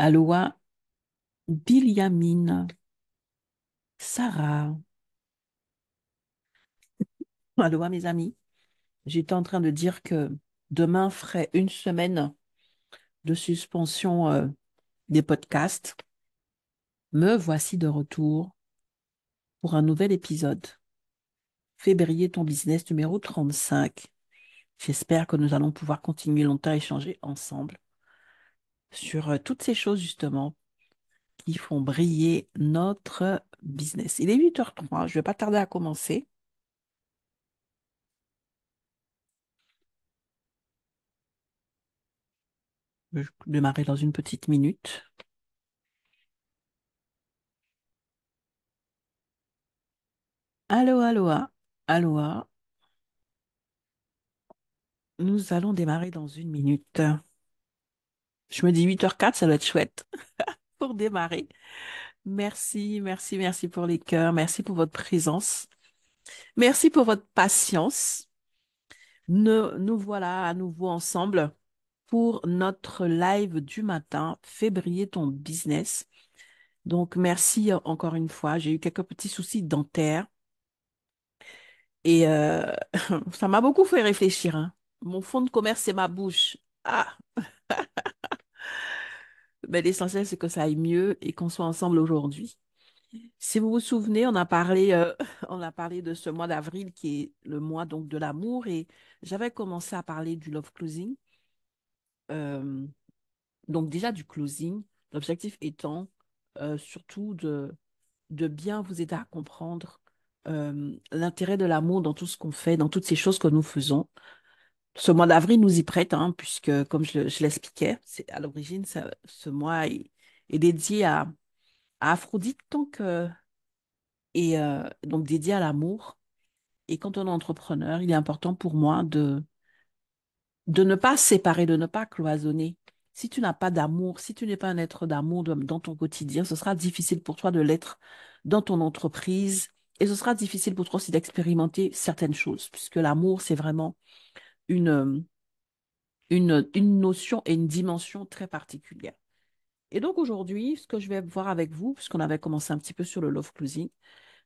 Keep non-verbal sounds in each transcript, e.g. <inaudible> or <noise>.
Aloha, Biliamine Sarah. <laughs> Aloha, mes amis. J'étais en train de dire que demain ferait une semaine de suspension euh, des podcasts. Me voici de retour pour un nouvel épisode. Février ton business numéro 35. J'espère que nous allons pouvoir continuer longtemps à échanger ensemble sur euh, toutes ces choses justement qui font briller notre business. Il est 8 h 30 je ne vais pas tarder à commencer. Je vais démarrer dans une petite minute. Allo, aloha, ah, aloha. Ah. Nous allons démarrer dans une minute. Je me dis 8h04, ça doit être chouette <laughs> pour démarrer. Merci, merci, merci pour les cœurs. Merci pour votre présence. Merci pour votre patience. Nous, nous voilà à nouveau ensemble pour notre live du matin, Février ton business. Donc, merci encore une fois. J'ai eu quelques petits soucis dentaires. Et euh, <laughs> ça m'a beaucoup fait réfléchir. Hein. Mon fonds de commerce, c'est ma bouche. Ah <laughs> Mais ben, l'essentiel, c'est que ça aille mieux et qu'on soit ensemble aujourd'hui. Si vous vous souvenez, on a parlé, euh, <laughs> on a parlé de ce mois d'avril qui est le mois donc de l'amour et j'avais commencé à parler du love closing. Euh, donc déjà du closing, l'objectif étant euh, surtout de bien vous aider à comprendre l'intérêt de l'amour dans tout ce qu'on fait, dans toutes ces choses que nous faisons, ce mois d'avril nous y prête, hein, puisque, comme je, l'expliquais, à l'origine, ce mois est, dédié à, Aphrodite, donc, euh, et euh, donc dédié à l'amour. Et quand on est entrepreneur, il est important pour moi de, de ne pas séparer, de ne pas cloisonner. Si tu n'as pas d'amour, si tu n'es pas un être d'amour dans ton quotidien, ce sera difficile pour toi de l'être dans ton entreprise. Et ce sera difficile pour toi aussi d'expérimenter certaines choses, puisque l'amour, c'est vraiment une, euh, une, une notion et une dimension très particulière. Et donc aujourd'hui, ce que je vais voir avec vous, puisqu'on avait commencé un petit peu sur le love closing,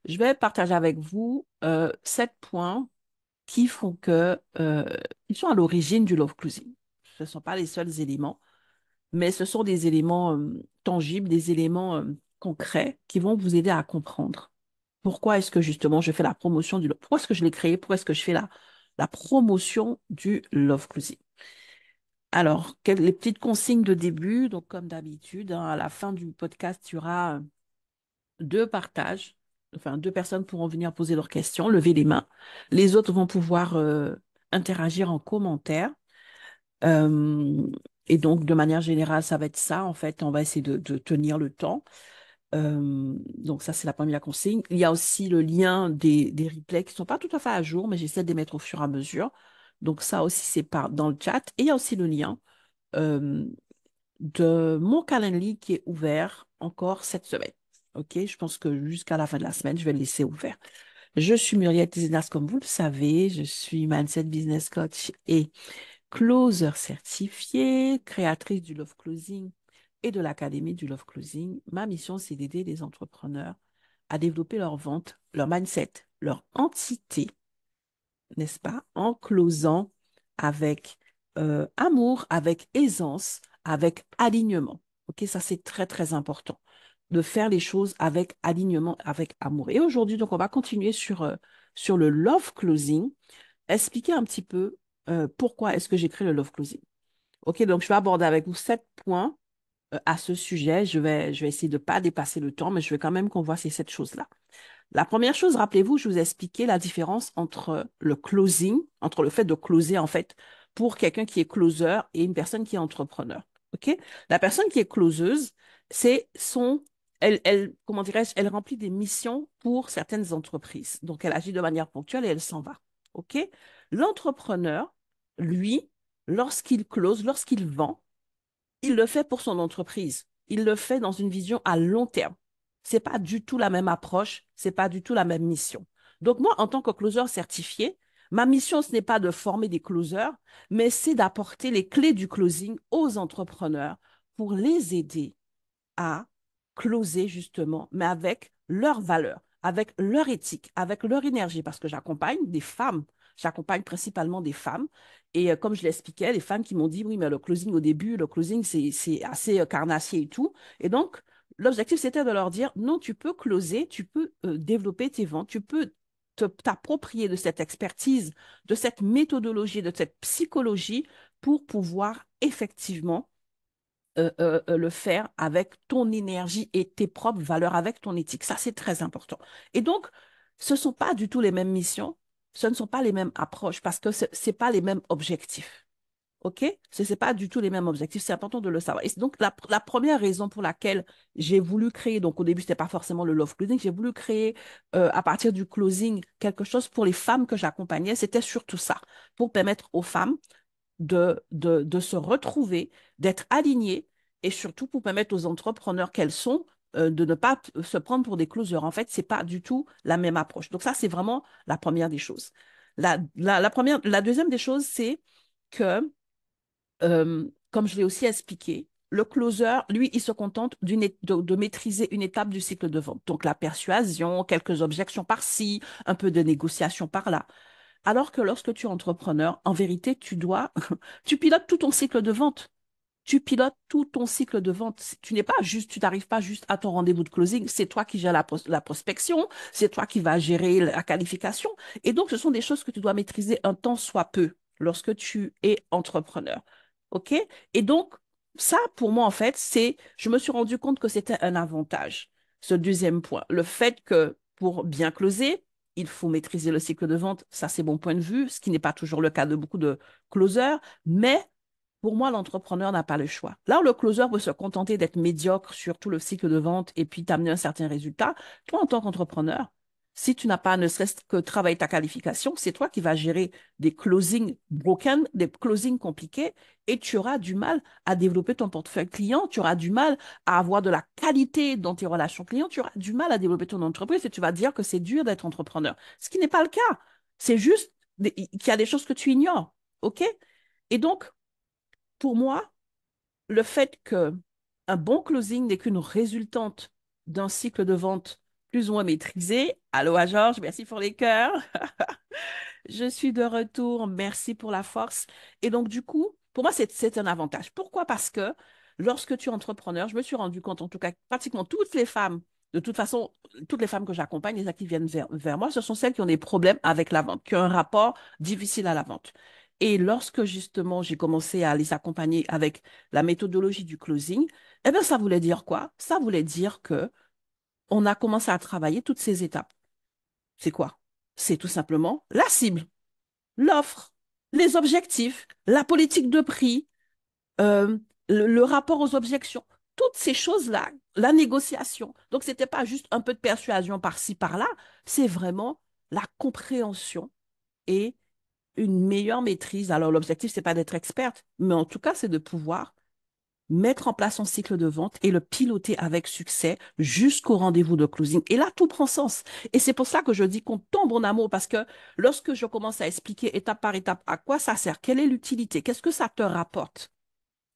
je vais partager avec vous euh, sept points qui font que euh, ils sont à l'origine du love closing. Ce ne sont pas les seuls éléments, mais ce sont des éléments tangibles, des éléments concrets qui vont vous aider à comprendre pourquoi est-ce que justement je fais la promotion du love, pourquoi est-ce que je l'ai créé, pourquoi est-ce que je fais la la promotion du Love Cruising. Alors, les petites consignes de début, donc comme d'habitude, hein, à la fin du podcast, il y euh, deux partages, enfin deux personnes pourront venir poser leurs questions, lever les mains. Les autres vont pouvoir euh, interagir en commentaire. Euh, et donc, de manière générale, ça va être ça. En fait, on va essayer de tenir le temps donc ça, c'est la première consigne. Il y a aussi le lien des, replays qui ne sont pas tout à fait à jour, mais j'essaie de les mettre au fur et à mesure. Donc ça aussi, c'est dans le chat. Et il y a aussi le lien de mon calendrier qui est ouvert encore cette semaine. OK, je pense que jusqu'à la fin de la semaine, je vais le laisser ouvert. Je suis Muriel Tizenas, comme vous le savez. Je suis Mindset Business Coach et closer certifiée, créatrice du Love Closing et de l'Académie du Love Closing, ma mission, c'est d'aider les entrepreneurs à développer leur vente, leur mindset, leur entité, n'est-ce pas, en closant avec euh, amour, avec aisance, avec alignement. OK, ça c'est très très important de faire les choses avec alignement, avec amour. Et aujourd'hui, donc on va continuer sur euh, sur le love closing, expliquer un petit peu euh, pourquoi est-ce que j'ai créé le love closing. OK, donc je vais aborder avec vous sept points euh, à ce sujet. Je vais, je vais essayer de ne pas dépasser le temps, mais je vais quand même qu'on voit ces sept choses-là. La première chose, rappelez-vous, je vous ai expliqué la différence entre le closing, entre le fait de closer en fait pour quelqu'un qui est closer et une personne qui est entrepreneur. Ok La personne qui est closeuse, c'est son, elle, elle comment dirais-je, elle remplit des missions pour certaines entreprises. Donc elle agit de manière ponctuelle et elle s'en va. Ok L'entrepreneur, lui, lorsqu'il close, lorsqu'il vend, il le fait pour son entreprise. Il le fait dans une vision à long terme. C'est pas du tout la même approche, c'est pas du tout la même mission. Donc moi, en tant que closer certifié, ma mission ce n'est pas de former des closers, mais c'est d'apporter les clés du closing aux entrepreneurs pour les aider à closer justement, mais avec leurs valeurs, avec leur éthique, avec leur énergie, parce que j'accompagne des femmes J'accompagne principalement des femmes. Et euh, comme je l'expliquais, les femmes qui m'ont dit, oui, mais le closing au début, le closing, c'est assez euh, carnassier et tout. Et donc, l'objectif, c'était de leur dire, non, tu peux closer, tu peux euh, développer tes ventes, tu peux t'approprier de cette expertise, de cette méthodologie, de cette psychologie pour pouvoir effectivement le faire avec ton énergie et tes propres valeurs, avec ton éthique. Ça, c'est très important. Et donc, ce ne sont pas du tout les mêmes missions, ce ne sont pas les mêmes approches parce que ce n'est pas les mêmes objectifs. OK Ce n'est pas du tout les mêmes objectifs. C'est important de le savoir. Et donc, la, première raison pour laquelle j'ai voulu créer, donc au début, ce n'était pas forcément le love closing, j'ai voulu créer euh, à partir du closing quelque chose pour les femmes que j'accompagnais. C'était surtout ça, pour permettre aux femmes de, de se retrouver, d'être alignées et surtout pour permettre aux entrepreneurs qu'elles sont euh, de ne pas se prendre pour des closeurs. En fait, ce n'est pas du tout la même approche. Donc ça, c'est vraiment la première des choses. La, première, la deuxième des choses, c'est que, comme je l'ai aussi expliqué, le closer, lui, il se contente de, de, maîtriser une étape du cycle de vente. Donc la persuasion, quelques objections par-ci, un peu de négociation par-là. Alors que lorsque tu es entrepreneur, en vérité, tu dois, <laughs> tu pilotes tout ton cycle de vente tu pilotes tout ton cycle de vente. Tu n'es pas juste, tu n'arrives pas juste à ton rendez-vous de closing. C'est toi qui gères la, prospection, c'est toi qui vas gérer la qualification. Et donc, ce sont des choses que tu dois maîtriser un temps soit peu lorsque tu es entrepreneur. OK? Et donc, ça, pour moi, en fait, c'est, je me suis rendu compte que c'était un avantage. Ce deuxième point, le fait que pour bien closer, il faut maîtriser le cycle de vente. Ça, c'est mon point de vue, ce qui n'est pas toujours le cas de beaucoup de closeurs, mais pour moi, l'entrepreneur n'a pas le choix. Là où le closer veut se contenter d'être médiocre sur tout le cycle de vente et puis t'amener un certain résultat, toi, en tant qu'entrepreneur, si tu n'as pas ne serait-ce que travailler ta qualification, c'est toi qui vas gérer des closings broken, des closings compliqués, et tu auras du mal à développer ton portefeuille client, tu auras du mal à avoir de la qualité dans tes relations clients, tu auras du mal à développer ton entreprise, et tu vas dire que c'est dur d'être entrepreneur, ce qui n'est pas le cas. C'est juste qu'il y a des choses que tu ignores, ok Et donc, pour moi, le fait que un bon closing n'est qu'une résultante d'un cycle de vente plus ou moins maîtrisé. Allô à Georges, merci pour les cœurs. <laughs> je suis de retour, merci pour la force. Et donc, du coup, pour moi, c'est un avantage. Pourquoi Parce que lorsque tu es entrepreneur, je me suis rendu compte, en tout cas, pratiquement toutes les femmes, de toute façon, toutes les femmes que j'accompagne, les qui viennent vers, moi, ce sont celles qui ont des problèmes avec la vente, qui ont un rapport difficile à la vente. Et lorsque justement j'ai commencé à les accompagner avec la méthodologie du closing, eh bien ça voulait dire quoi Ça voulait dire que on a commencé à travailler toutes ces étapes. C'est quoi C'est tout simplement la cible, l'offre, les objectifs, la politique de prix, euh, le, rapport aux objections toutes ces choses-là, la négociation. Donc, ce n'était pas juste un peu de persuasion par-ci, par-là, c'est vraiment la compréhension et une meilleure maîtrise. Alors, l'objectif, n'est pas d'être experte, mais en tout cas, c'est de pouvoir mettre en place son cycle de vente et le piloter avec succès jusqu'au rendez-vous de closing. Et là, tout prend sens. Et c'est pour ça que je dis qu'on tombe en amour parce que lorsque je commence à expliquer étape par étape à quoi ça sert, quelle est l'utilité, qu'est-ce que ça te rapporte,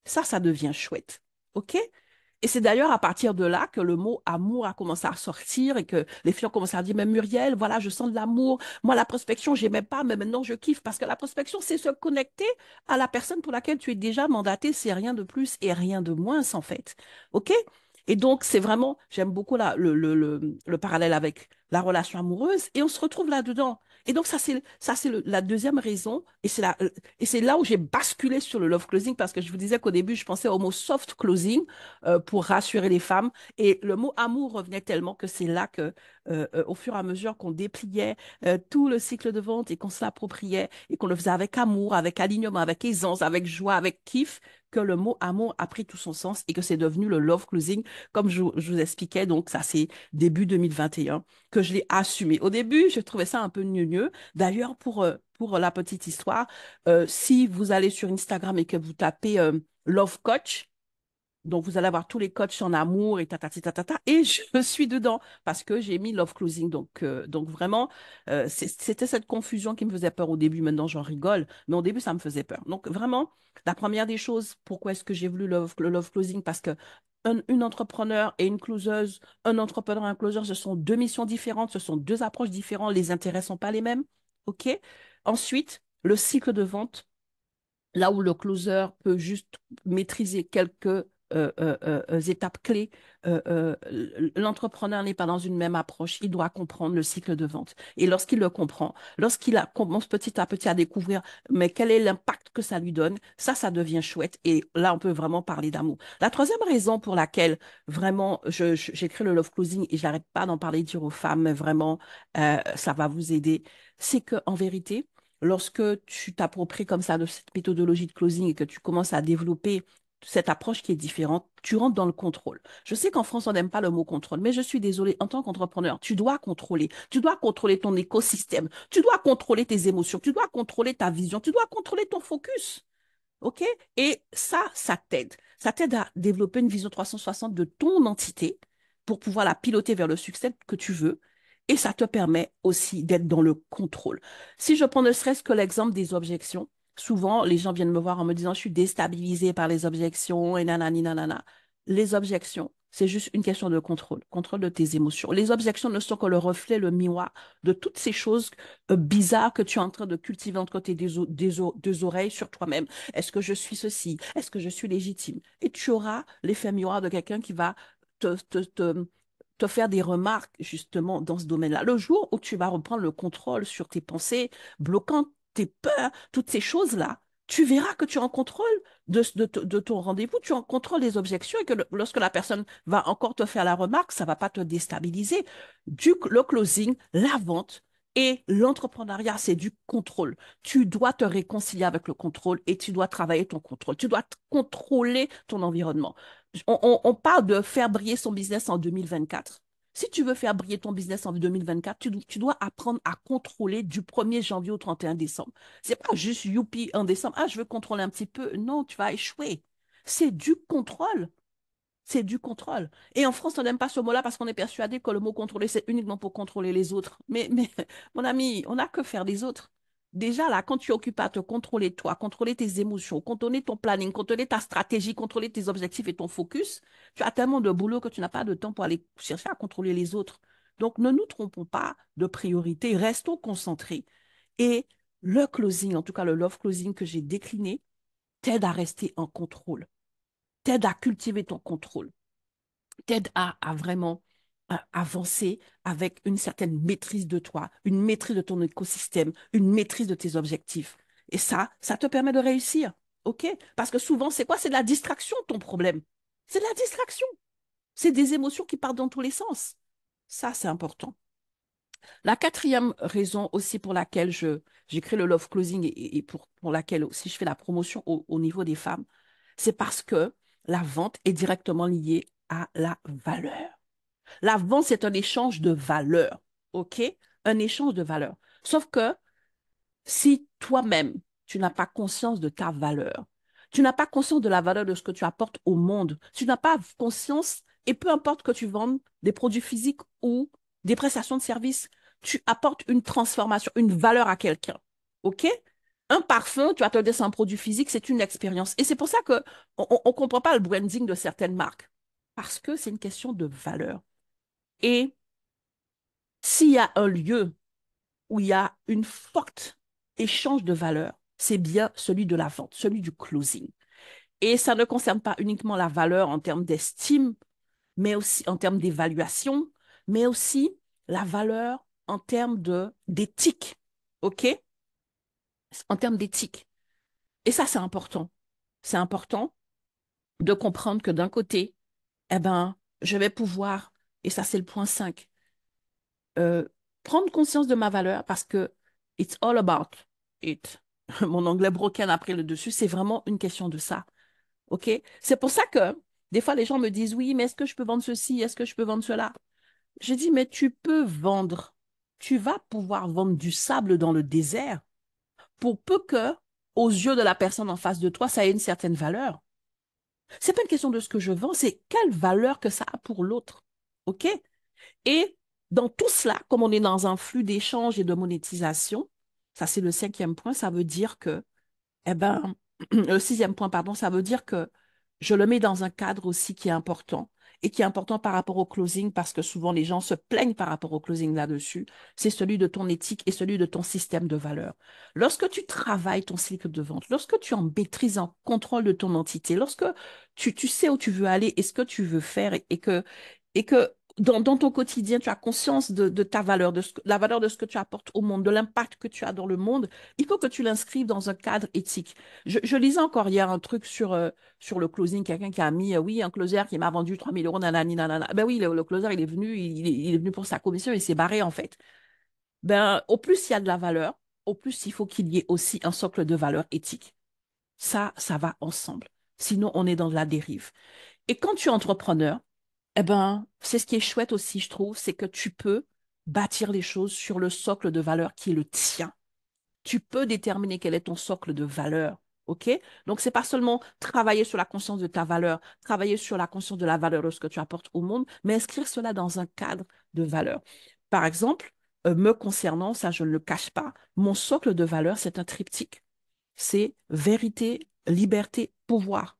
ça, ça devient chouette. OK? Et c'est d'ailleurs à partir de là que le mot amour a commencé à sortir et que les filles ont commencé à dire, mais Muriel, voilà, je sens de l'amour. Moi, la prospection, j'aimais pas, mais maintenant, je kiffe parce que la prospection, c'est se connecter à la personne pour laquelle tu es déjà mandaté. C'est rien de plus et rien de moins, en fait. OK? Et donc, c'est vraiment, j'aime beaucoup le parallèle avec la relation amoureuse et on se retrouve là-dedans. Et donc, ça, c'est, ça, c'est la deuxième raison. Et c'est, euh, et c'est là où j'ai basculé sur le love closing parce que je vous disais qu'au début, je pensais au mot soft closing euh, pour rassurer les femmes. Et le mot amour revenait tellement que c'est là que euh, euh, au fur et à mesure qu'on dépliait euh, tout le cycle de vente et qu'on se l'appropriait et qu'on le faisait avec amour, avec alignement, avec aisance, avec joie, avec kiff, que le mot amour a pris tout son sens et que c'est devenu le love closing, comme je, vous expliquais. Donc, ça, c'est début 2021 que je l'ai assumé. Au début, je trouvais ça un peu mieux. D'ailleurs, pour, pour la petite histoire, si vous allez sur Instagram et que vous tapez love coach, donc, vous allez avoir tous les coachs en amour et ta ta Ta, ta, et je <laughs> suis dedans parce que j'ai mis Love Closing. Donc, euh, donc vraiment, euh, c'était cette confusion qui me faisait peur au début. Maintenant, j'en rigole. Mais au début, ça me faisait peur. Donc, vraiment, la première des choses, pourquoi est-ce que j'ai voulu love, le Love Closing? Parce que un, entrepreneur et une closeuse, un entrepreneur et un closer, ce sont deux missions différentes, ce sont deux approches différentes, les intérêts sont pas les mêmes. OK? Ensuite, le cycle de vente, là où le closer peut juste maîtriser quelques euh, euh, euh, étapes clés. L'entrepreneur n'est pas dans une même approche, il doit comprendre le cycle de vente. Et lorsqu'il le comprend, lorsqu'il commence petit à petit à découvrir, mais quel est l'impact que ça lui donne, ça, ça devient chouette. Et là, on peut vraiment parler d'amour. La troisième raison pour laquelle vraiment j'écris le love closing et j'arrête pas d'en parler, dire aux femmes, mais vraiment, ça va vous aider, c'est en vérité, lorsque tu t'appropries comme ça de cette méthodologie de closing et que tu commences à développer cette approche qui est différente, tu rentres dans le contrôle. Je sais qu'en France, on n'aime pas le mot contrôle, mais je suis désolée, en tant qu'entrepreneur, tu dois contrôler. Tu dois contrôler ton écosystème, tu dois contrôler tes émotions, tu dois contrôler ta vision, tu dois contrôler ton focus. OK Et ça, ça t'aide. Ça t'aide à développer une vision 360 de ton entité pour pouvoir la piloter vers le succès que tu veux. Et ça te permet aussi d'être dans le contrôle. Si je prends ne serait-ce que l'exemple des objections, souvent, les gens viennent me voir en me disant, je suis déstabilisée par les objections et nanani nanana. Les objections, c'est juste une question de contrôle, contrôle de tes émotions. Les objections ne sont que le reflet, le miroir de toutes ces choses euh, bizarres que tu es en train de cultiver entre tes deux, oreilles sur toi-même. Est-ce que je suis ceci Est-ce que je suis légitime Et tu auras l'effet miroir de quelqu'un qui va te, te faire des remarques justement dans ce domaine-là. Le jour où tu vas reprendre le contrôle sur tes pensées bloquantes, tes peurs, toutes ces choses-là, tu verras que tu es en contrôle de, de, ton rendez-vous, tu es en contrôle des objections et que lorsque la personne va encore te faire la remarque, ça ne va pas te déstabiliser. Du, le closing, la vente et l'entrepreneuriat, c'est du contrôle. Tu dois te réconcilier avec le contrôle et tu dois travailler ton contrôle. Tu dois contrôler ton environnement. On, on parle de faire briller son business en 2024. Si tu veux faire briller ton business en 2024, tu, dois apprendre à contrôler du 1er janvier au 31 décembre. C'est pas juste youpi en décembre, ah, je veux contrôler un petit peu. Non, tu vas échouer. C'est du contrôle. C'est du contrôle. Et en France, on n'aime pas ce mot-là parce qu'on est persuadé que le mot contrôler, c'est uniquement pour contrôler les autres. Mais, mais mon ami, on n'a que faire des autres. Déjà, là, quand tu occupé à te contrôler toi, contrôler tes émotions, contrôler ton planning, contrôler ta stratégie, contrôler tes objectifs et ton focus, tu as tellement de boulot que tu n'as pas de temps pour aller chercher à contrôler les autres. Donc, ne nous trompons pas de priorité, restons concentrés. Et le closing, en tout cas le love closing que j'ai décliné, t'aide à rester en contrôle, t'aide à cultiver ton contrôle, t'aide à vraiment avancer avec une certaine maîtrise de toi, une maîtrise de ton écosystème, une maîtrise de tes objectifs. Et ça, ça te permet de réussir. OK Parce que souvent, c'est quoi C'est de la distraction, ton problème. C'est de la distraction. C'est des émotions qui partent dans tous les sens. Ça, c'est important. La quatrième raison aussi pour laquelle je, j'ai le Love Closing et, pour, laquelle aussi je fais la promotion au niveau des femmes, c'est parce que la vente est directement liée à la valeur. La vente, c'est un échange de valeur. OK? Un échange de valeur. Sauf que si toi-même, tu n'as pas conscience de ta valeur, tu n'as pas conscience de la valeur de ce que tu apportes au monde, tu n'as pas conscience, et peu importe que tu vendes des produits physiques ou des prestations de services, tu apportes une transformation, une valeur à quelqu'un. OK? Un parfum, tu vas te un produit physique, c'est une expérience. Et c'est pour ça qu'on ne comprend pas le branding de certaines marques. Parce que c'est une question de valeur. Et s'il y a un lieu où il y a une forte échange de valeur, c'est bien celui de la vente, celui du closing. Et ça ne concerne pas uniquement la valeur en termes d'estime, mais aussi en termes d'évaluation, mais aussi la valeur en termes d'éthique. OK En termes d'éthique. Et ça, c'est important. C'est important de comprendre que d'un côté, eh ben, je vais pouvoir et ça, c'est le point 5. Euh, prendre conscience de ma valeur parce que it's all about it. <laughs> Mon anglais broken après le dessus, c'est vraiment une question de ça. OK? C'est pour ça que des fois, les gens me disent oui, mais est-ce que je peux vendre ceci? Est-ce que je peux vendre cela? J'ai dit « mais tu peux vendre. Tu vas pouvoir vendre du sable dans le désert pour peu que, aux yeux de la personne en face de toi, ça ait une certaine valeur. C'est pas une question de ce que je vends, c'est quelle valeur que ça a pour l'autre. OK? Et dans tout cela, comme on est dans un flux d'échange et de monétisation, ça c'est le cinquième point, ça veut dire que, eh ben, <clears throat> le sixième point, pardon, ça veut dire que je le mets dans un cadre aussi qui est important et qui est important par rapport au closing parce que souvent les gens se plaignent par rapport au closing là-dessus, c'est celui de ton éthique et celui de ton système de valeur. Lorsque tu travailles ton cycle de vente, lorsque tu en maîtrises en contrôle de ton entité, lorsque tu, sais où tu veux aller et ce que tu veux faire et que et que dans, ton quotidien, tu as conscience de, ta valeur, de la valeur de ce que tu apportes au monde, de l'impact que tu as dans le monde, il faut que tu l'inscrives dans un cadre éthique. Je, lisais encore hier un truc sur, euh, sur le closing, quelqu'un qui a mis, euh, oui, un closer qui m'a vendu 3000 euros, nanani, nanana. Ben oui, le, closer, il est venu, il, est venu pour sa commission, il s'est barré en fait. Ben, au plus il y a de la valeur, au plus il faut qu'il y ait aussi un socle de valeur éthique. Ça, ça va ensemble. Sinon, on est dans la dérive. Et quand tu es entrepreneur, eh ben, c'est ce qui est chouette aussi, je trouve, c'est que tu peux bâtir les choses sur le socle de valeur qui est le tien. Tu peux déterminer quel est ton socle de valeur. OK Donc, c'est pas seulement travailler sur la conscience de ta valeur, travailler sur la conscience de la valeur de ce que tu apportes au monde, mais inscrire cela dans un cadre de valeur. Par exemple, euh, me concernant, ça, je ne le cache pas, mon socle de valeur, c'est un triptyque. C'est vérité, liberté, pouvoir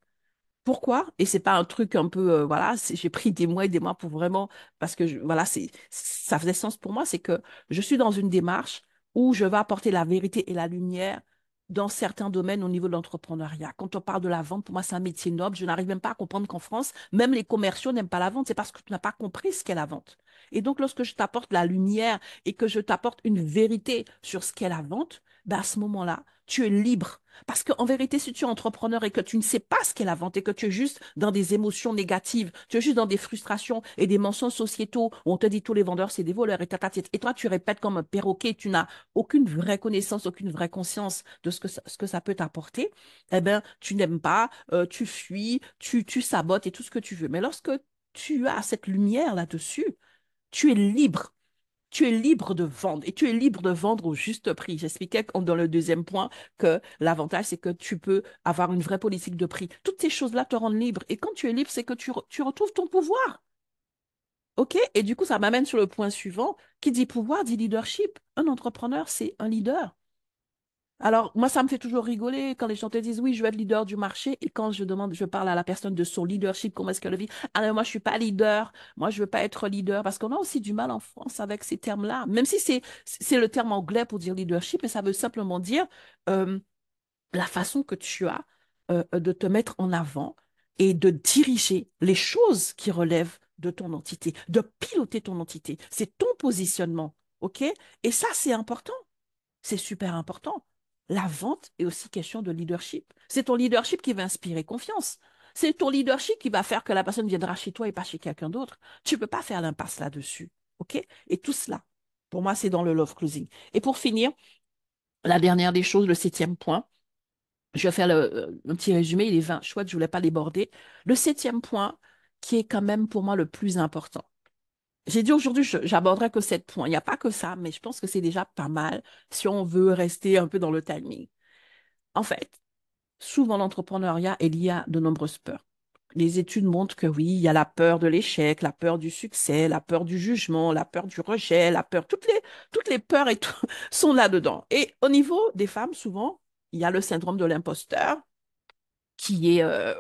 pourquoi et c'est pas un truc un peu euh, voilà j'ai pris des mois et des mois pour vraiment parce que voilà c'est ça faisait sens pour moi c'est que je suis dans une démarche où je vais apporter la vérité et la lumière dans certains domaines au niveau de l'entrepreneuriat. Quand on parle de la vente, pour moi, c'est un métier noble. Je n'arrive même pas à comprendre qu'en France, même les commerciaux n'aiment pas la vente. C'est parce que tu n'as pas compris ce qu'est la vente. Et donc, lorsque je t'apporte la lumière et que je t'apporte une vérité sur ce qu'est la vente, bah, à ce moment-là, tu es libre. Parce qu'en vérité, si tu es entrepreneur et que tu ne sais pas ce qu'est la vente et que tu es juste dans des émotions négatives, tu es juste dans des frustrations et des mensonges sociétaux où on te dit tous les vendeurs, c'est des voleurs et tata, Et toi, tu répètes comme un perroquet, tu n'as aucune vraie connaissance, aucune vraie conscience de ce que ça, ce que ça peut t'apporter. Eh ben, tu n'aimes pas, euh, tu fuis, tu, tu sabotes et tout ce que tu veux. Mais lorsque tu as cette lumière là-dessus, tu es libre tu es libre de vendre et tu es libre de vendre au juste prix. J'expliquais dans le deuxième point que l'avantage, c'est que tu peux avoir une vraie politique de prix. Toutes ces choses-là te rendent libre. Et quand tu es libre, c'est que tu, tu retrouves ton pouvoir. OK Et du coup, ça m'amène sur le point suivant. Qui dit pouvoir dit leadership. Un entrepreneur, c'est un leader. Alors, moi, ça me fait toujours rigoler quand les chanteurs disent oui, je veux être leader du marché. Et quand je demande, je parle à la personne de son leadership, comment est-ce qu'elle le vit Ah non, moi, je suis pas leader. Moi, je veux pas être leader. Parce qu'on a aussi du mal en France avec ces termes-là. Même si c'est, le terme anglais pour dire leadership, mais ça veut simplement dire euh, la façon que tu as euh, de te mettre en avant et de diriger les choses qui relèvent de ton entité, de piloter ton entité. C'est ton positionnement. OK Et ça, c'est important. C'est super important la vente est aussi question de leadership. C'est ton leadership qui va inspirer confiance. C'est ton leadership qui va faire que la personne viendra chez toi et pas chez quelqu'un d'autre. Tu ne peux pas faire l'impasse là-dessus. Et tout cela, pour moi, c'est dans le love closing. Et pour finir, la dernière des choses, le septième point. Je vais faire euh, un petit résumé, il est 20 Chouette, je ne voulais pas déborder. Le septième point, qui est quand même pour moi le plus important, j'ai dit aujourd'hui, j'aborderai que sept points. Il n'y a pas que ça, mais je pense que c'est déjà pas mal si on veut rester un peu dans le timing. En fait, souvent l'entrepreneuriat il y a de nombreuses peurs. Les études montrent que oui, il y a la peur de l'échec, la peur du succès, la peur du jugement, la peur du rejet, la peur, toutes les, toutes les peurs et <laughs> sont là-dedans. Et au niveau des femmes, souvent, il y a le syndrome de l'imposteur qui est euh,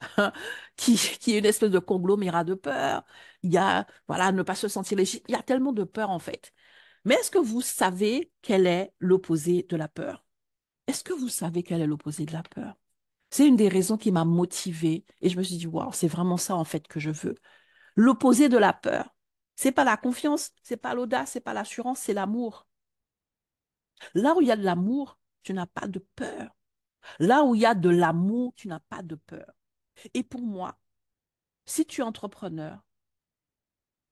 <laughs> qui, qui, est une espèce de conglomérat de peur. Il y a, voilà, ne pas se sentir légitime. Il y a tellement de peur, en fait. Mais est-ce que vous savez quel est l'opposé de la peur Est-ce que vous savez quel est l'opposé de la peur C'est une des raisons qui m'a motivée. Et je me suis dit, waouh, c'est vraiment ça, en fait, que je veux. L'opposé de la peur, c'est pas la confiance, c'est pas l'audace, c'est pas l'assurance, c'est l'amour. Là où il y a de l'amour, tu n'as pas de peur. Là où il y a de l'amour, tu n'as pas de peur. Et pour moi, si tu es entrepreneur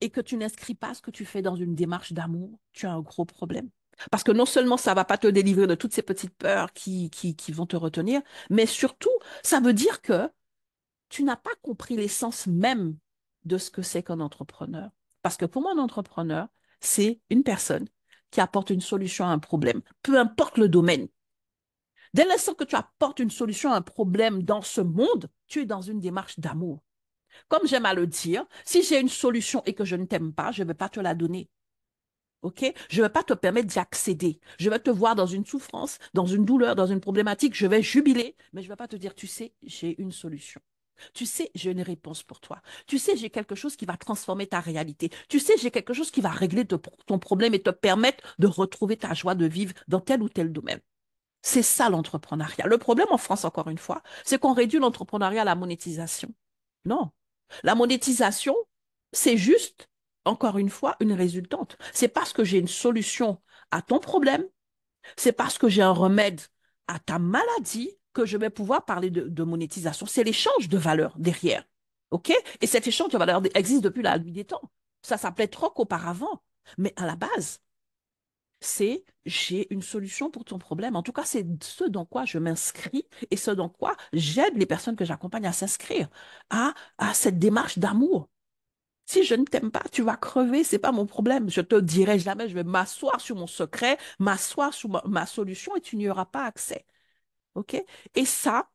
et que tu n'inscris pas ce que tu fais dans une démarche d'amour, tu as un gros problème. Parce que non seulement ça va pas te délivrer de toutes ces petites peurs qui, qui, qui vont te retenir, mais surtout, ça veut dire que tu n'as pas compris l'essence même de ce que c'est qu'un entrepreneur. Parce que pour moi, un entrepreneur, c'est une personne qui apporte une solution à un problème, peu importe le domaine. Dès l'instant que tu apportes une solution à un problème dans ce monde, tu es dans une démarche d'amour. Comme j'aime à le dire, si j'ai une solution et que je ne t'aime pas, je ne vais pas te la donner. OK Je ne vais pas te permettre d'y accéder. Je vais te voir dans une souffrance, dans une douleur, dans une problématique. Je vais jubiler, mais je ne vais pas te dire, tu sais, j'ai une solution. Tu sais, j'ai une réponse pour toi. Tu sais, j'ai quelque chose qui va transformer ta réalité. Tu sais, j'ai quelque chose qui va régler ton problème et te permettre de retrouver ta joie de vivre dans tel ou tel domaine. C'est ça l'entrepreneuriat. Le problème en France, encore une fois, c'est qu'on réduit l'entrepreneuriat à la monétisation. Non. La monétisation, c'est juste, encore une fois, une résultante. C'est parce que j'ai une solution à ton problème, c'est parce que j'ai un remède à ta maladie que je vais pouvoir parler de, monétisation. C'est l'échange de valeur derrière. OK Et cet échange de valeur existe depuis la nuit des temps. Ça s'appelait troc auparavant. Mais à la base, c'est j'ai une solution pour ton problème. En tout cas, c'est ce dans quoi je m'inscris et ce dans quoi j'aide les personnes que j'accompagne à s'inscrire à, à cette démarche d'amour. Si je ne t'aime pas, tu vas crever, c'est pas mon problème. Je te dirai jamais, je vais m'asseoir sur mon secret, m'asseoir sur ma, solution et tu n'y auras pas accès. OK Et ça,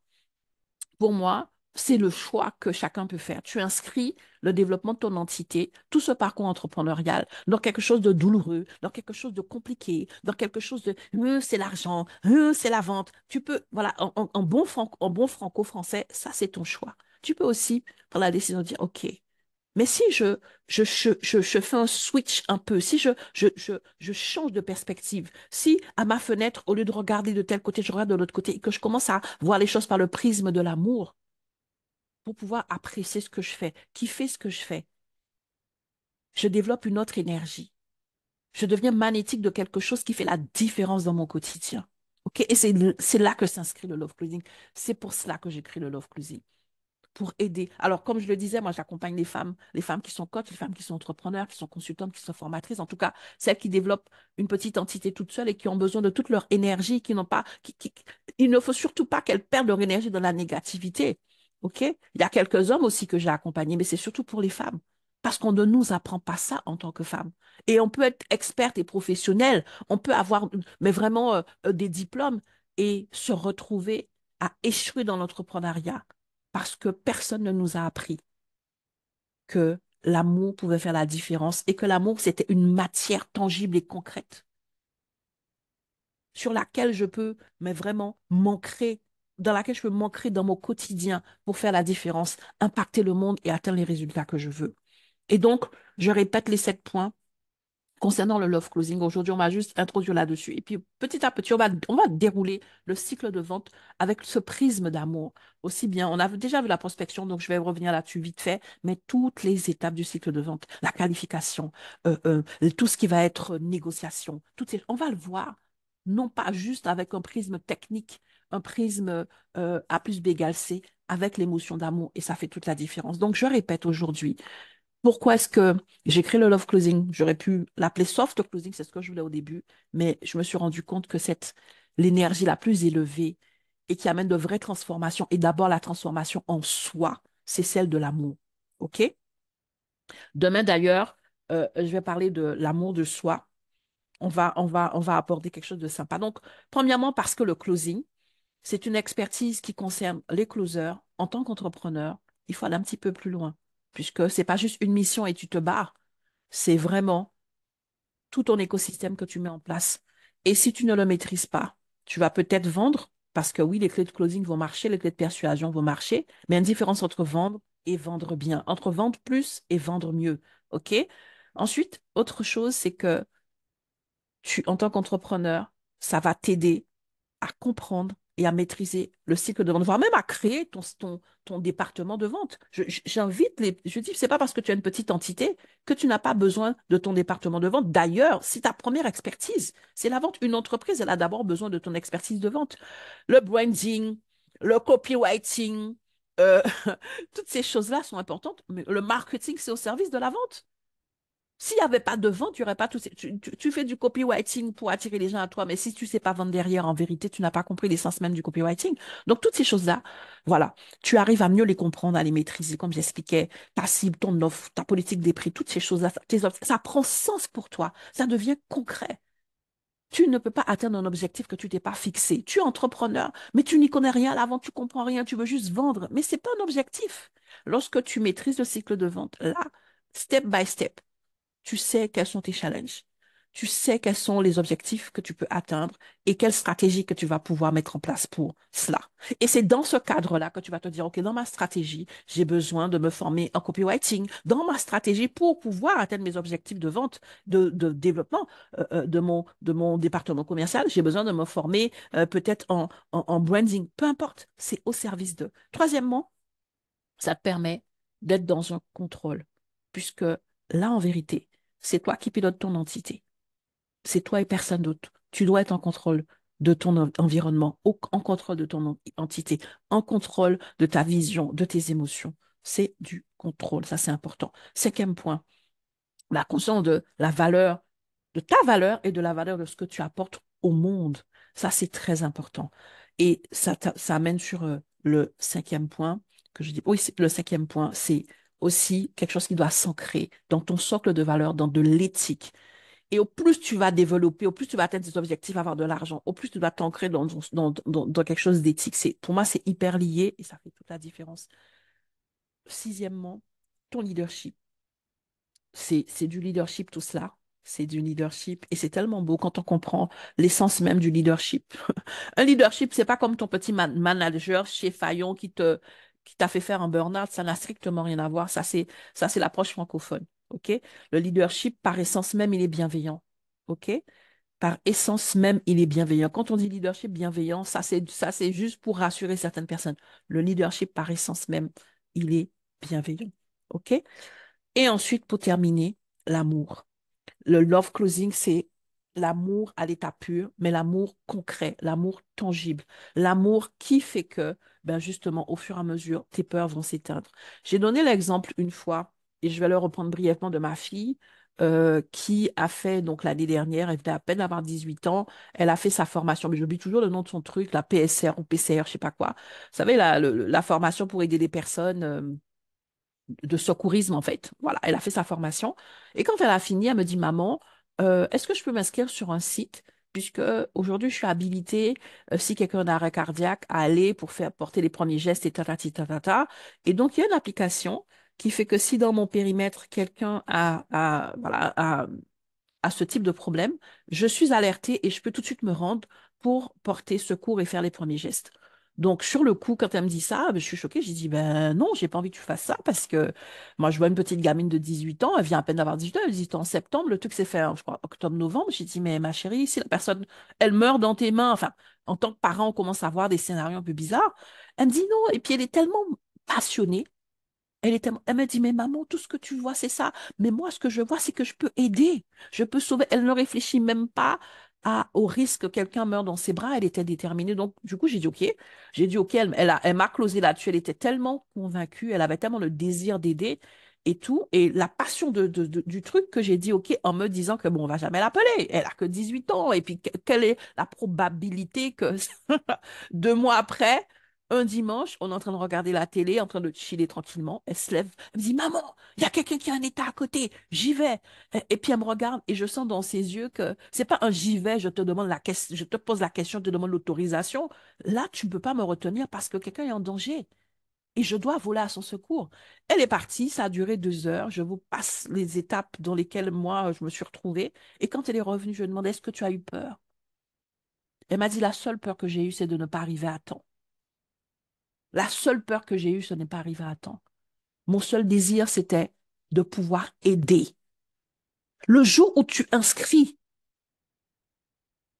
pour moi, c'est le choix que chacun peut faire. Tu inscris le développement de ton entité, tout ce parcours entrepreneurial, dans quelque chose de douloureux, dans quelque chose de compliqué, dans quelque chose de euh, c'est l'argent, euh, c'est la vente. Tu peux, voilà, en, bon, franco, français ça c'est ton choix. Tu peux aussi prendre la décision de dire, OK, mais si je, je, fais un switch un peu, si je, je, je, je change de perspective, si à ma fenêtre, au lieu de regarder de tel côté, je regarde de l'autre côté et que je commence à voir les choses par le prisme de l'amour, pour pouvoir apprécier ce que je fais, kiffer ce que je fais. Je développe une autre énergie. Je deviens magnétique de quelque chose qui fait la différence dans mon quotidien. Et c'est là que s'inscrit le love closing. C'est pour cela que j'écris le love closing. pour aider. Alors, comme je le disais, moi, j'accompagne les femmes, les femmes qui sont coachs, les femmes qui sont entrepreneurs, qui sont consultantes, qui sont formatrices, en tout cas, celles qui développent une petite entité toute seule et qui ont besoin de toute leur énergie, qui n'ont pas, qui, il ne faut surtout pas qu'elles perdent leur énergie dans la négativité. Il y a quelques hommes aussi que j'ai accompagnés, mais c'est surtout pour les femmes. Parce qu'on ne nous apprend pas ça en tant que femmes. Et on peut être experte et professionnelle, on peut avoir, mais vraiment, euh, euh, des diplômes et se retrouver à échouer dans l'entrepreneuriat parce que personne ne nous a appris que l'amour pouvait faire la différence et que l'amour, c'était une matière tangible et concrète sur laquelle je peux, mais vraiment, m'ancrer dans laquelle je peux manquer dans mon quotidien pour faire la différence, impacter le monde et atteindre les résultats que je veux. Et donc, je répète les sept points concernant le love closing. Aujourd'hui, on va juste introduire là-dessus. Et puis, petit à petit, on va, on va dérouler le cycle de vente avec ce prisme d'amour. Aussi bien, on a déjà vu la prospection, donc je vais revenir là-dessus vite fait, mais toutes les étapes du cycle de vente, la qualification, euh, euh, tout ce qui va être négociation, tout on va le voir non pas juste avec un prisme technique, un prisme euh, A plus B avec l'émotion d'amour et ça fait toute la différence. Donc je répète aujourd'hui, pourquoi est-ce que j'ai créé le love closing J'aurais pu l'appeler soft closing, c'est ce que je voulais au début, mais je me suis rendu compte que c'est l'énergie la plus élevée et qui amène de vraies transformations et d'abord la transformation en soi, c'est celle de l'amour. OK Demain d'ailleurs, euh, je vais parler de l'amour de soi. On va, on, va, on va aborder quelque chose de sympa. Donc, premièrement, parce que le closing, c'est une expertise qui concerne les closers. En tant qu'entrepreneur, il faut aller un petit peu plus loin, puisque ce n'est pas juste une mission et tu te barres. C'est vraiment tout ton écosystème que tu mets en place. Et si tu ne le maîtrises pas, tu vas peut-être vendre, parce que oui, les clés de closing vont marcher, les clés de persuasion vont marcher, mais il y a une différence entre vendre et vendre bien, entre vendre plus et vendre mieux. OK Ensuite, autre chose, c'est que tu, en tant qu'entrepreneur, ça va t'aider à comprendre et à maîtriser le cycle de vente, voire même à créer ton, ton, ton département de vente. J'invite les. Je dis, c'est pas parce que tu as une petite entité que tu n'as pas besoin de ton département de vente. D'ailleurs, c'est ta première expertise. C'est la vente. Une entreprise, elle a d'abord besoin de ton expertise de vente. Le branding, le copywriting, euh, <laughs> toutes ces choses-là sont importantes. Mais le marketing, c'est au service de la vente. S'il n'y avait pas de vent, tu n'aurais pas tout. Tu, tu, fais du copywriting pour attirer les gens à toi, mais si tu ne sais pas vendre derrière, en vérité, tu n'as pas compris l'essence même du copywriting. Donc, toutes ces choses-là, voilà, tu arrives à mieux les comprendre, à les maîtriser, comme j'expliquais, ta cible, ton offre, ta politique des prix, toutes ces choses-là, ça prend sens pour toi, ça devient concret. Tu ne peux pas atteindre un objectif que tu t'es pas fixé. Tu es entrepreneur, mais tu n'y connais rien Avant, tu comprends rien, tu veux juste vendre, mais c'est pas un objectif. Lorsque tu maîtrises le cycle de vente, là, step by step, tu sais quels sont tes challenges, tu sais quels sont les objectifs que tu peux atteindre et quelle stratégie que tu vas pouvoir mettre en place pour cela. Et c'est dans ce cadre-là que tu vas te dire, OK, dans ma stratégie, j'ai besoin de me former en copywriting, dans ma stratégie pour pouvoir atteindre mes objectifs de vente, de, développement euh, euh, de, mon, de mon département commercial, j'ai besoin de me former euh, peut-être en, branding, peu importe, c'est au service de. Troisièmement, ça te permet d'être dans un contrôle, puisque là, en vérité, c'est toi qui pilotes ton entité. C'est toi et personne d'autre. Tu dois être en contrôle de ton environnement, en contrôle de ton entité, en contrôle de ta vision, de tes émotions. C'est du contrôle, ça c'est important. Cinquième point, la conscience de la valeur, de ta valeur et de la valeur de ce que tu apportes au monde. Ça c'est très important. Et ça, ça amène sur euh, le cinquième point que je dis. Oui, le cinquième point, c'est aussi quelque chose qui doit s'ancrer dans ton socle de valeur, dans de l'éthique. Et au plus tu vas développer, au plus tu vas atteindre tes objectifs, avoir de l'argent, au plus tu vas t'ancrer dans, dans, dans, quelque chose d'éthique. C'est, pour moi, c'est hyper lié et ça fait toute la différence. Sixièmement, ton leadership. C'est, c'est du leadership tout cela. C'est du leadership et c'est tellement beau quand on comprend l'essence même du leadership. <laughs> Un leadership, c'est pas comme ton petit manager chez Fayon qui te qui t'a fait faire un burn-out, ça n'a strictement rien à voir. Ça, c'est, ça, c'est l'approche francophone. OK? Le leadership, par essence même, il est bienveillant. OK? Par essence même, il est bienveillant. Quand on dit leadership bienveillant, ça, c'est, ça, c'est juste pour rassurer certaines personnes. Le leadership, par essence même, il est bienveillant. OK? Et ensuite, pour terminer, l'amour. Le love closing, c'est l'amour à l'état pur, mais l'amour concret, l'amour tangible, l'amour qui fait que ben justement, au fur et à mesure, tes peurs vont s'éteindre. J'ai donné l'exemple une fois, et je vais le reprendre brièvement de ma fille. Euh, qui a fait, donc l'année dernière, elle venait à peine d'avoir 18 ans, elle a fait sa formation, mais j'oublie toujours le nom de son truc, la PSR ou PCR, je sais pas quoi. Vous savez, la, formation pour aider les personnes euh, de secourisme, en fait. Voilà, elle a fait sa formation. Et quand elle a fini, elle me dit, maman, euh, est-ce que je peux m'inscrire sur un site puisque aujourd'hui, je suis habilitée, euh, si quelqu'un a un arrêt cardiaque, à aller pour faire porter les premiers gestes et tata tata. Et donc, il y a une application qui fait que si dans mon périmètre, quelqu'un a, a, voilà, a, a ce type de problème, je suis alertée et je peux tout de suite me rendre pour porter secours et faire les premiers gestes. Donc, sur le coup, quand elle me dit ça, ben, je suis choquée. J'ai dit, ben non, j'ai pas envie que tu fasses ça parce que moi, je vois une petite gamine de 18 ans, elle vient à peine d'avoir 18 ans, elle dit en septembre, le truc s'est fait, je crois, octobre-novembre. J'ai dit, mais ma chérie, si la personne, elle meurt dans tes mains, enfin, en tant que parent, on commence à voir des scénarios un peu bizarres. Elle me dit non, et puis elle est tellement passionnée. Elle, est elle me dit, mais maman, tout ce que tu vois, c'est ça. Mais moi, ce que je vois, c'est que je peux aider. Je peux sauver. Elle ne réfléchit même pas au risque que quelqu'un meure dans ses bras, elle était déterminée. Donc, du coup, j'ai dit OK. J'ai dit OK, elle, a, m'a closé là-dessus. Elle était tellement convaincue, elle avait tellement le désir d'aider et tout. Et la passion du truc que j'ai dit OK en me disant que bon, on va jamais l'appeler. Elle a que 18 ans. Et puis, quelle est la probabilité que <laughs> deux mois après, un dimanche, on est en train de regarder la télé, en train de chiller tranquillement. Elle se lève, elle me dit Maman, il y a quelqu'un qui a un état à côté, j'y vais. Et puis elle me regarde et je sens dans ses yeux que c'est pas un j'y vais, je te demande la question, je te pose la question, je te demande l'autorisation. Là, tu ne peux pas me retenir parce que quelqu'un est en danger. Et je dois voler à son secours. Elle est partie, ça a duré deux heures. Je vous passe les étapes dans lesquelles moi, je me suis retrouvée. Et quand elle est revenue, je lui ai demandé Est-ce que tu as eu peur Elle m'a dit La seule peur que j'ai eue, c'est de ne pas arriver à temps. La seule peur que j'ai eue, ce n'est pas arrivé à temps. Mon seul désir, c'était de pouvoir aider. Le jour où tu inscris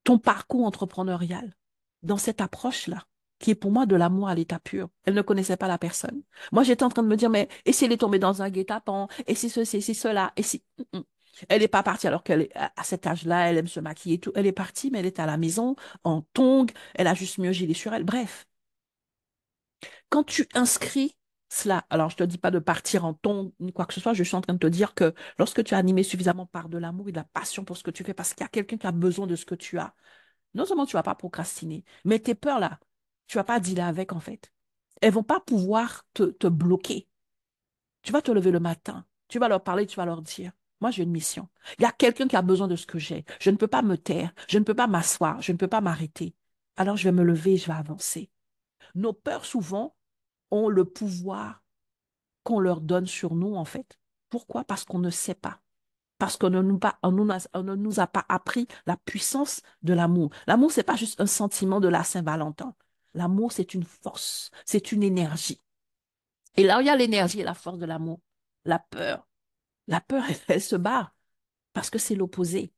ton parcours entrepreneurial dans cette approche-là, qui est pour moi de l'amour à l'état pur. Elle ne connaissait pas la personne. Moi, j'étais en train de me dire, mais et si elle est tombée dans un guet-apens, et si ceci, et si cela, et si... Mm, mm. Elle n'est pas partie alors qu'elle est à cet âge-là, elle aime se maquiller et tout. Elle est partie, mais elle est à la maison, en tongue, elle a juste mieux gilé sur elle. Bref, quand tu inscris cela, alors je ne te dis pas de partir en ton quoi que ce soit, je suis en train de te dire que lorsque tu as animé suffisamment par de l'amour et de la passion pour ce que tu fais, parce qu'il y a quelqu'un qui a besoin de ce que tu as, non seulement tu ne vas pas procrastiner, mais tes peurs là, tu ne vas pas dealer avec en fait. Elles vont pas pouvoir te, te bloquer. Tu vas te lever le matin, tu vas leur parler, tu vas leur dire, moi, j'ai une mission. Il y a quelqu'un qui a besoin de ce que j'ai. Je ne peux pas me taire. Je ne peux pas m'asseoir. Je ne peux pas m'arrêter. Alors, je vais me lever, je vais avancer. Nos peurs, souvent, ont le pouvoir qu'on leur donne sur nous, en fait. Pourquoi Parce qu'on ne sait pas. Parce qu'on ne nous, pas, on ne nous a pas appris la puissance de l'amour. L'amour, c'est pas juste un sentiment de la Saint-Valentin. L'amour, c'est une force, c'est une énergie. Et là, il y a l'énergie et la force de l'amour. La peur. La peur, <laughs> elle, elle se bat parce que c'est l'opposé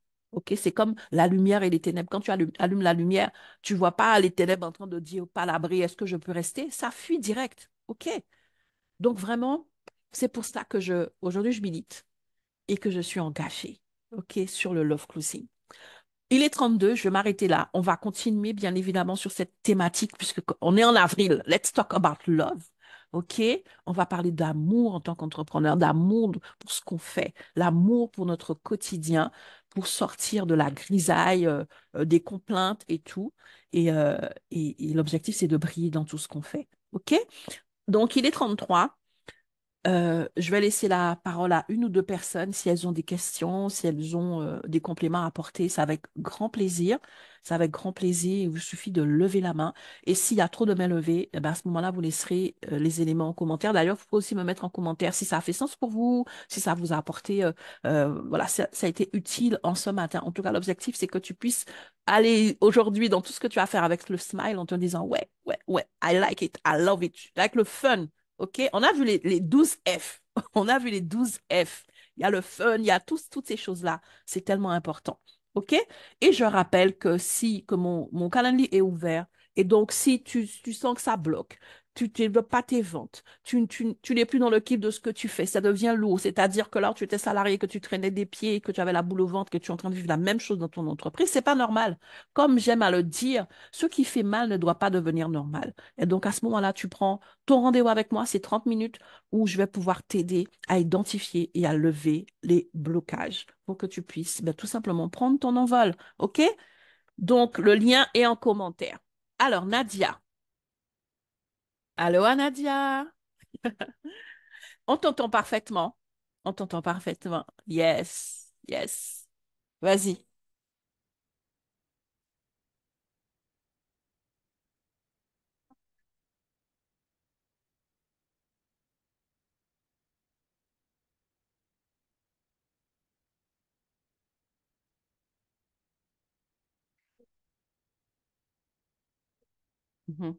c'est comme la lumière et les ténèbres. Quand tu allumes, la lumière, tu vois pas les ténèbres en train de dire oh, l'abri, est-ce que je peux rester Ça fuit direct. Ok. Donc vraiment, c'est pour ça que je aujourd'hui je milite et que je suis engagée. Ok, sur le love closing. Il est 32, je vais m'arrêter là. On va continuer bien évidemment sur cette thématique puisque on est en avril. Let's talk about love. OK On va parler d'amour en tant qu'entrepreneur, d'amour pour ce qu'on fait, l'amour pour notre quotidien, pour sortir de la grisaille, euh, euh, des complaintes et tout. Euh, et, et l'objectif, c'est de briller dans tout ce qu'on fait. OK Donc, il est 33. Euh, je vais laisser la parole à une ou deux personnes si elles ont des questions, si elles ont euh, des compléments à apporter. C'est avec grand plaisir. C'est avec grand plaisir. Il vous suffit de lever la main. Et s'il y a trop de mains levées, eh ben, à ce moment-là, vous laisserez euh, les éléments en commentaire. D'ailleurs, vous pouvez aussi me mettre en commentaire si ça a fait sens pour vous, si ça vous a apporté, voilà, ça, a été utile en ce matin. En tout cas, l'objectif, c'est que tu puisses aller aujourd'hui dans tout ce que tu as à faire avec le smile en te disant, ouais, ouais, ouais, I like it, I love it, like le fun. OK On a vu les, 12 F. <laughs> On a vu les 12 F. Il y a le fun, il y a toutes ces choses-là. C'est tellement important. OK Et je rappelle que si que mon, mon calendrier est ouvert, et donc si tu, tu sens que ça bloque, tu ne développes pas tes ventes, tu, n'es plus dans le kit de ce que tu fais, ça devient lourd. C'est-à-dire que là, tu étais salarié, que tu traînais des pieds, que tu avais la boule au ventre, que tu es en train de vivre la même chose dans ton entreprise, c'est pas normal. Comme j'aime à le dire, ce qui fait mal ne doit pas devenir normal. Et donc, à ce moment-là, tu prends ton rendez-vous avec moi, c'est 30 minutes où je vais pouvoir t'aider à identifier et à lever les blocages pour que tu puisses ben, tout simplement prendre ton envol. OK? Donc, le lien est en commentaire. Alors, Nadia, Allô, Anadia? <laughs> On t'entend parfaitement. On t'entend parfaitement. Yes, yes. Vas-y. Mhm.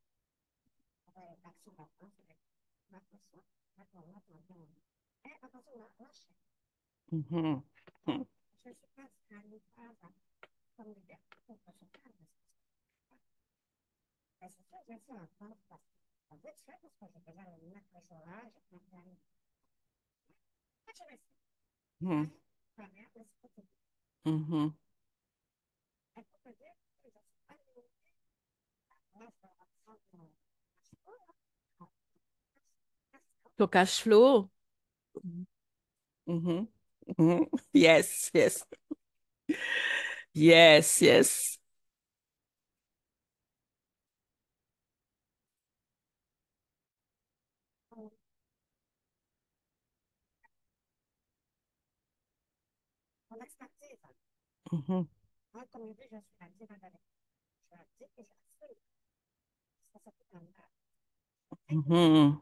Uhum. Uhum. Uhum. So cash flow. Mm-hmm. Mm-hmm. <laughs> Yes, yes. Yes, yes. Mhm. Mhm.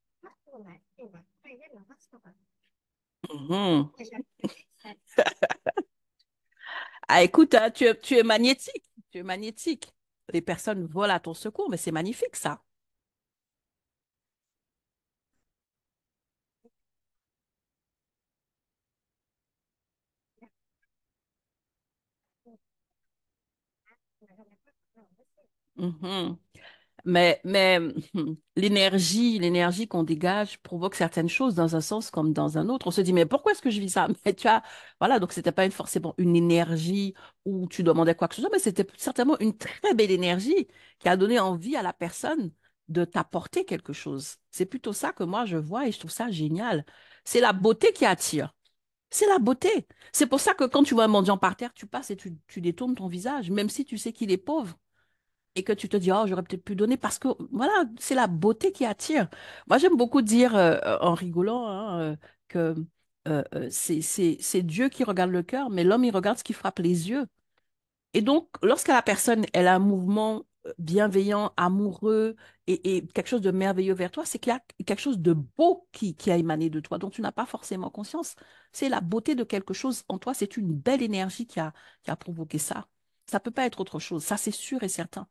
Mhm. ah, écoute, hein, tu, es, magnétique. Tu es magnétique. Les personnes volent à ton secours, mais c'est magnifique, ça. Mhm. Mais, mais hum, l'énergie, l'énergie qu'on dégage provoque certaines choses dans un sens comme dans un autre. On se dit, mais pourquoi est-ce que je vis ça? <laughs> Mais tu as, voilà, donc c'était pas une, forcément une énergie où tu demandais quoi que ce soit, mais c'était certainement une très belle énergie qui a donné envie à la personne de t'apporter quelque chose. C'est plutôt ça que moi je vois et je trouve ça génial. C'est la beauté qui attire. C'est la beauté. C'est pour ça que quand tu vois un mendiant par terre, tu passes et tu, tu détournes ton visage, même si tu sais qu'il est pauvre et que tu te dis, oh, j'aurais peut-être pu donner parce que, voilà, c'est la beauté qui attire. Moi, j'aime beaucoup dire euh, en rigolant hein, euh, que euh, c'est Dieu qui regarde le cœur, mais l'homme, il regarde ce qui frappe les yeux. Et donc, lorsque la personne, elle a un mouvement bienveillant, amoureux et, quelque chose de merveilleux vers toi, c'est qu'il y a quelque chose de beau qui, qui a émané de toi, dont tu n'as pas forcément conscience. C'est la beauté de quelque chose en toi, c'est une belle énergie qui a, qui a provoqué ça. Ça ne peut pas être autre chose, ça c'est sûr et certain.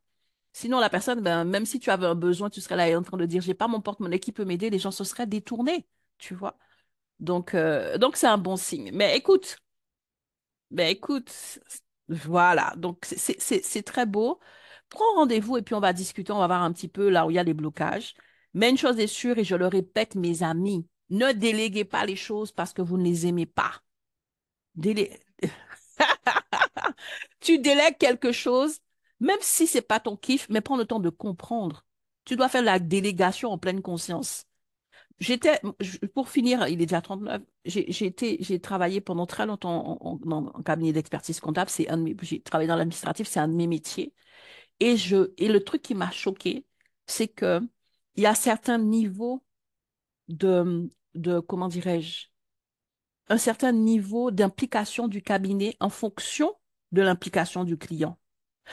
Sinon, la personne, ben, même si tu avais un besoin, tu serais là en train de dire j'ai pas mon porte-monnaie qui peut m'aider, les gens se seraient détournés, tu vois. Donc, euh, donc c'est un bon signe. Mais écoute, mais ben, écoute, voilà. Donc, c'est très beau. Prends rendez-vous et puis on va discuter, on va voir un petit peu là où il y a les blocages. Mais une chose est sûre, et je le répète, mes amis, ne déléguez pas les choses parce que vous ne les aimez pas. <laughs> tu délègues quelque chose même si ce n'est pas ton kiff, mais prends le temps de comprendre. Tu dois faire la délégation en pleine conscience. J'étais, pour finir, il est déjà 39, j'ai travaillé pendant très longtemps en, cabinet d'expertise comptable. C'est un j'ai travaillé dans l'administratif, c'est un de mes métiers. Et, je, et le truc qui m'a choqué, c'est que il y a certains niveaux de, de comment dirais-je, un certain niveau d'implication du cabinet en fonction de l'implication du client.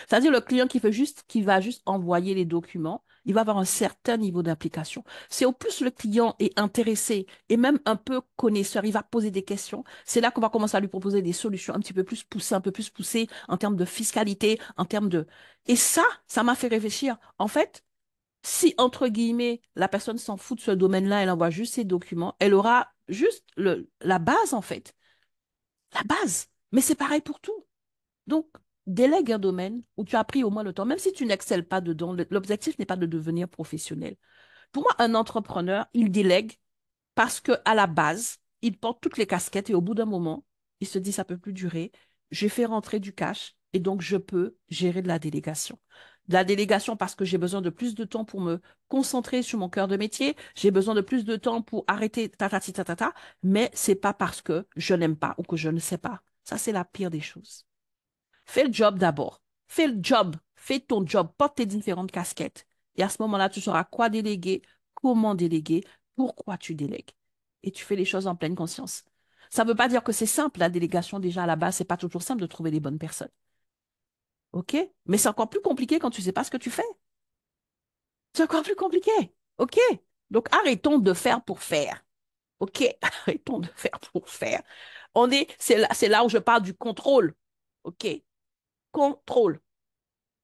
C'est-à-dire le client qui, fait juste, qui va juste envoyer les documents, il va avoir un certain niveau d'implication. C'est au plus le client est intéressé et même un peu connaisseur, il va poser des questions. C'est là qu'on va commencer à lui proposer des solutions un petit peu plus poussées, un peu plus poussées en termes de fiscalité, en termes de... Et ça, ça m'a fait réfléchir. En fait, si, entre guillemets, la personne s'en fout de ce domaine-là, elle envoie juste ses documents, elle aura juste le, la base, en fait. La base. Mais c'est pareil pour tout. Donc, délègue un domaine où tu as pris au moins le temps, même si tu n'excelles pas dedans, l'objectif n'est pas de devenir professionnel. Pour moi, un entrepreneur, il délègue parce que à la base, il porte toutes les casquettes et au bout d'un moment, il se dit ça peut plus durer, j'ai fait rentrer du cash et donc je peux gérer de la délégation. De la délégation parce que j'ai besoin de plus de temps pour me concentrer sur mon cœur de métier, j'ai besoin de plus de temps pour arrêter ta ta ta ta mais c'est pas parce que je n'aime pas ou que je ne sais pas. Ça c'est la pire des choses. Fais le job d'abord. Fais le job. Fais ton job. Porte tes différentes casquettes. Et à ce moment-là, tu sauras quoi déléguer, comment déléguer, pourquoi tu délègues. Et tu fais les choses en pleine conscience. Ça ne veut pas dire que c'est simple. La délégation, déjà, à la base, ce n'est pas toujours simple de trouver les bonnes personnes. OK Mais c'est encore plus compliqué quand tu ne sais pas ce que tu fais. C'est encore plus compliqué. OK Donc, arrêtons de faire pour faire. OK <laughs> Arrêtons de faire pour faire. On est, c'est là, là où je parle du contrôle. OK contrôle.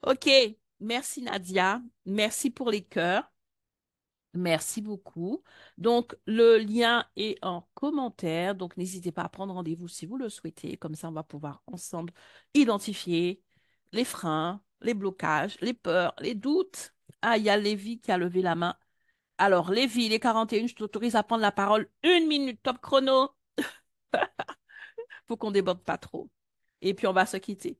OK. Merci, Nadia. Merci pour les cœurs. Merci beaucoup. Donc, le lien est en commentaire. Donc, n'hésitez pas à prendre rendez-vous si vous le souhaitez. Comme ça, on va pouvoir ensemble identifier les freins, les blocages, les peurs, les doutes. Ah, il y a Lévi qui a levé la main. Alors, Lévi, il est 41. Je t'autorise à prendre la parole. Une minute, top chrono. Pour <laughs> qu'on déborde pas trop. Et puis, on va se quitter.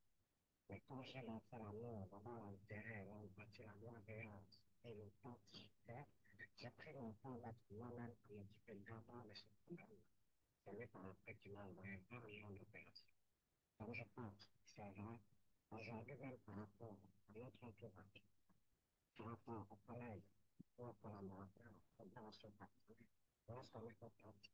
Mais quand j'ai lancé la mort, vraiment l'intérêt, tu la bienveillance et l'authenticité, j'ai pris mon temps d'être moi-même comme un petit peu d'avant de ce problème. C'est mieux par après tu m'as envoyé 20 millions d'opérations. Donc je pense que c'est vrai, aujourd'hui même par rapport à notre entourage, par rapport aux collègues ou aux collaborateurs, aux bien je pense lorsqu'on est authentique,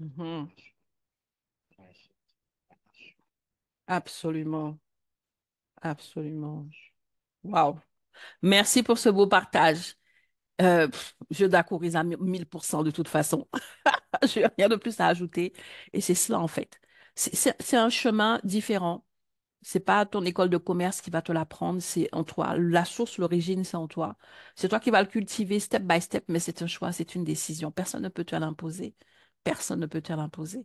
Mhm. Absolument, absolument. Wow. Merci pour ce beau partage. Euh, je d'accord à 1000% de toute façon. <laughs> Je n'ai rien de plus à ajouter. Et c'est cela, en fait. c'est un chemin différent c'est pas ton école de commerce qui va te l'apprendre, c'est en toi. La source, l'origine, c'est en toi. C'est toi qui vas le cultiver step by step, mais c'est un choix, c'est une décision. Personne ne peut te l'imposer. Personne ne peut te l'imposer.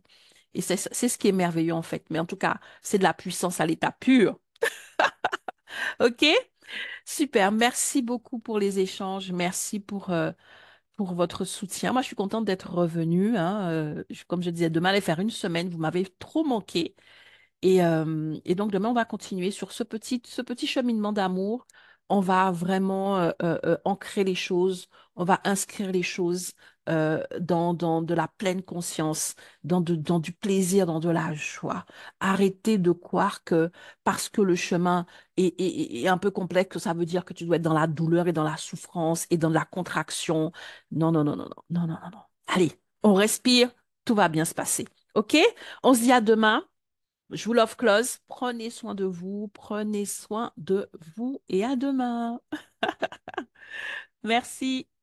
Et c'est ce qui est merveilleux, en fait. Mais en tout cas, c'est de la puissance à l'état pur. <laughs> OK? Super. Merci beaucoup pour les échanges. Merci pour. Euh, pour votre soutien. Moi, je suis contente d'être revenue. Hein. Euh, comme je disais, demain, allait faire une semaine. Vous m'avez trop manqué. Euh, et, donc demain, on va continuer sur ce petit, ce petit cheminement d'amour. On va vraiment euh, euh, ancrer les choses, on va inscrire les choses dans, dans, de la pleine conscience, dans, de, dans du plaisir, dans de la joie. Arrêtez de croire que parce que le chemin est, est, un peu complexe, que ça veut dire que tu dois être dans la douleur et dans la souffrance et dans la contraction. non, non, non, non, non, non, non, non. Allez, on respire, tout va bien se passer. OK On se dit à demain. Je vous love close. Prenez soin de vous, prenez soin de vous et à demain. <laughs> Merci.